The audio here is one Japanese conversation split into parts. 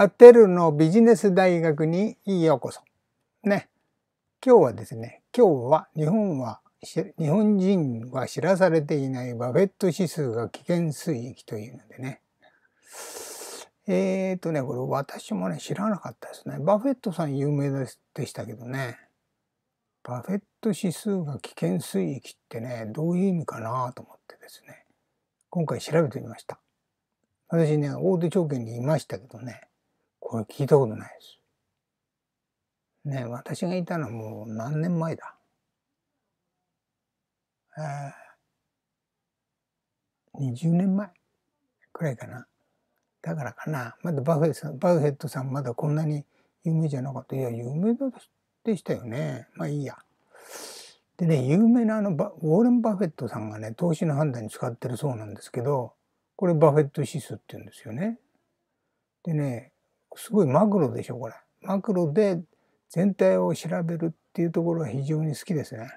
アテルのビジネス大学にようこそ。ね。今日はですね、今日は日本は、日本人は知らされていないバフェット指数が危険水域というのでね。えーとね、これ私もね、知らなかったですね。バフェットさん有名でしたけどね。バフェット指数が危険水域ってね、どういう意味かなと思ってですね。今回調べてみました。私ね、大手証券にいましたけどね。これ聞いたことないです。ね私がいたのはもう何年前だ。えー、20年前くらいかな。だからかな。まだバフェさんバフェットさんまだこんなに有名じゃなかった。いや、有名でしたよね。まあいいや。でね、有名なあのバウォーレン・バフェットさんがね、投資の判断に使ってるそうなんですけど、これバフェット指数って言うんですよね。でね、すごいマクロでしょこれ。マクロで全体を調べるっていうところが非常に好きですね。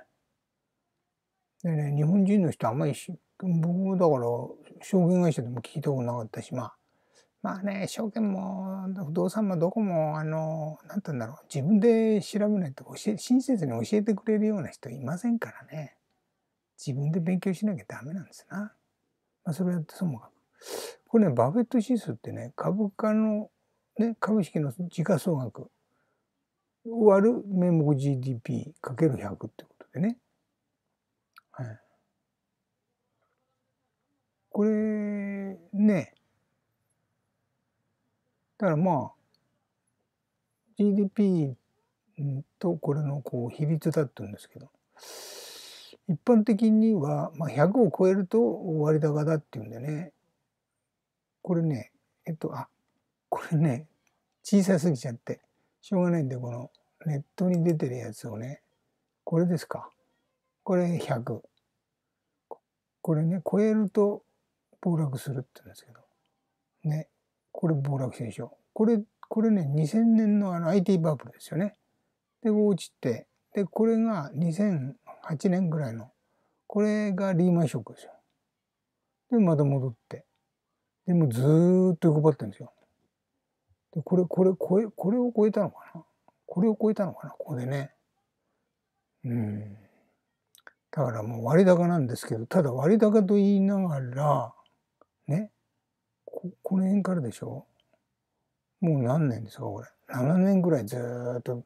でね日本人の人あんまり僕もだから証券会社でも聞いたことなかったしまあまあね証券も不動産もどこもあのんて言うんだろう自分で調べないと教え親切に教えてくれるような人いませんからね自分で勉強しなきゃダメなんですな。まあ、それやはともかも。これねバフェット指数ってね株価のね、株式の時価総額割る名目 GDP かける100ってことでね。はい。これね。だからまあ GDP とこれのこう比率だって言うんですけど一般的には、まあ、100を超えると割高だっていうんでねこれねえっとあこれね小さすぎちゃってしょうがないんでこのネットに出てるやつをねこれですかこれ100これね超えると暴落するって言うんですけどねこれ暴落してるでしょこれこれね2000年のあの IT バブルですよねで落ちてでこれが2008年ぐらいのこれがリーマンショックですよでまた戻ってでもずっと横ばってるんですよでこれこれこれこれを超えたのかなこれを超えたのかなここでね。うんだからもう割高なんですけどただ割高と言いながらねここの辺からでしょもう何年ですかこれ7年ぐらいずっと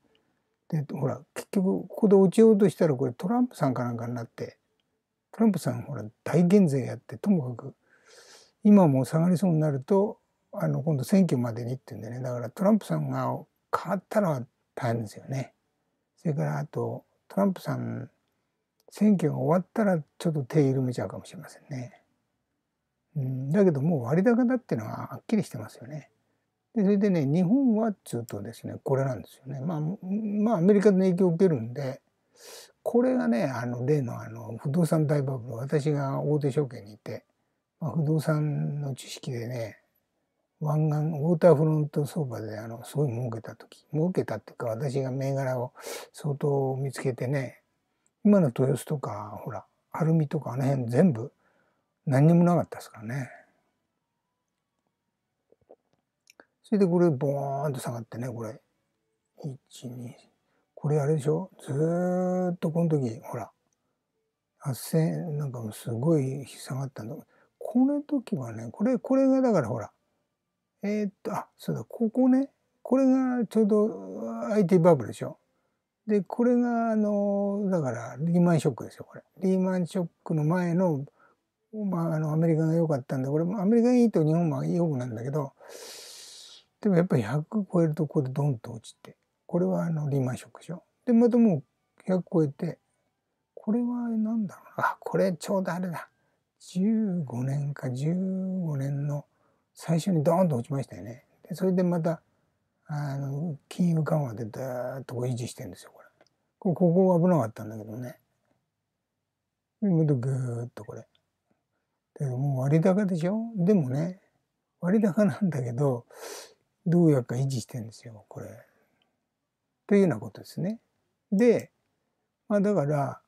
でほら結局ここで落ちようとしたらこれトランプさんかなんかになってトランプさんほら大減税やってともかく今も下がりそうになるとあの今度選挙までにっていうんでねだからトランプさんが変わったのは大変ですよね。それからあとトランプさん選挙が終わったらちょっと手緩めちゃうかもしれませんね。うん、だけどもう割高だっていうのははっきりしてますよね。でそれでね日本はっつうとですねこれなんですよね。まあ、まあ、アメリカの影響を受けるんでこれがねあの例のあの不動産大バブル私が大手証券にいて、まあ、不動産の知識でね湾岸ウォーターフロント相場であのすごい儲けた時儲けたっていうか私が銘柄を相当見つけてね今の豊洲とかほらアルミとかあの辺全部何にもなかったですからね。それでこれボーンと下がってねこれ12これあれでしょずっとこの時ほら8,000円なんかもすごい下がったんだこの時はねこれこれがだからほらえー、っと、あ、そうだ、ここね。これがちょうど IT バブルでしょ。で、これが、あの、だから、リーマンショックですよ、これ。リーマンショックの前の、まあ、あの、アメリカが良かったんで、これ、アメリカがいいと日本も良くなんだけど、でもやっぱり100超えると、ここでドンと落ちて、これは、あの、リーマンショックでしょ。で、またもう100超えて、これは何だろうな。あ、これちょうどあれだ。15年か15年の、最初にドーンと落ちましたよね。でそれでまたあの金融緩和でだーっと維持してるんですよこれ。ここ危なかったんだけどね。またグーッとこれ。でもう割高でしょでもね割高なんだけどどうやっか維持してんですよこれ。というようなことですね。で、まあ、だから、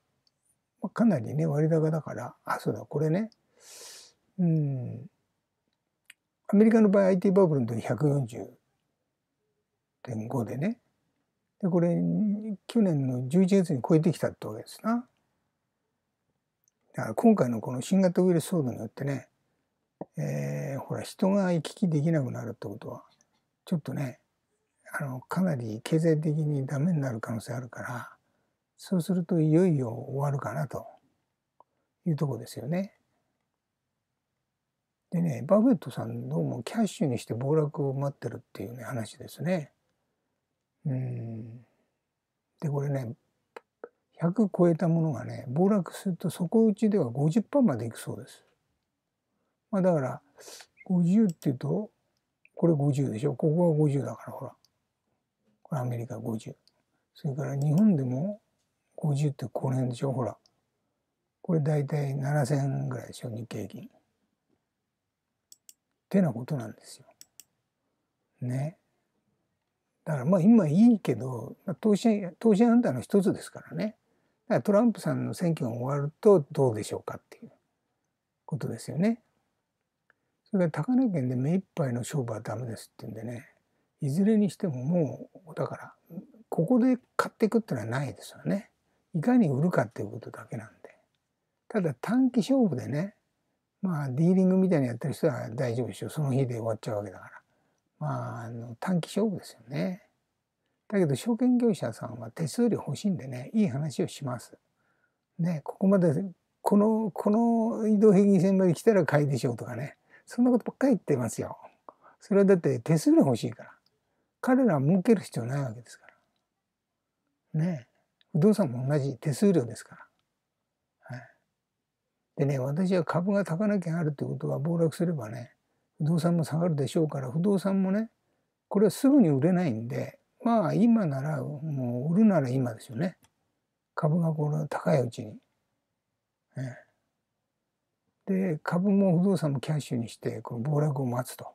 まあ、かなりね割高だからあそうだこれねうんアメリカの場合 IT バブルの時140.5でねでこれ去年の11月に超えてきたってわけですな。だから今回のこの新型ウイルス騒動によってね、えー、ほら人が行き来できなくなるってことはちょっとねあのかなり経済的にダメになる可能性あるからそうするといよいよ終わるかなというとこですよね。でねバフェットさんどうもキャッシュにして暴落を待ってるっていうね話ですね。うんでこれね100超えたものがね暴落すると底打ちでは50%までいくそうです。まあ、だから50っていうとこれ50でしょここが50だからほらこれアメリカ50それから日本でも50ってこの辺でしょほらこれ大体7,000ぐらいでしょ日経平均。ってなことなんですよ。ね。だからまあ今いいけど投資投資判断の一つですからね。だからトランプさんの選挙が終わるとどうでしょうかっていうことですよね。それから高値圏で目いっぱいの勝負はダメですって言うんでねいずれにしてももうだからここで買っていくっていうのはないですよね。いかに売るかっていうことだけなんで。ただ短期勝負でねまあディーリングみたいにやってる人は大丈夫でしょその日で終わっちゃうわけだからまああの短期勝負ですよねだけど証券業者さんは手数料欲しいんでねいい話をします。ねここまでこのこの移動平均線まで来たら買いでしょうとかねそんなことばっかり言ってますよ。それはだって手数料欲しいから彼らは儲ける必要ないわけですから。ね不動産も同じ手数料ですから。でね私は株が高なきゃあるということは暴落すればね不動産も下がるでしょうから不動産もねこれはすぐに売れないんでまあ今ならもう売るなら今ですよね株がこの高いうちに。ね、で株も不動産もキャッシュにしてこの暴落を待つと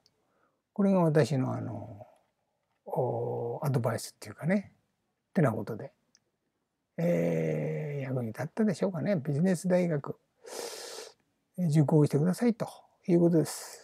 これが私のあのアドバイスっていうかねってなことで、えー、役に立ったでしょうかねビジネス大学。受講してくださいということです。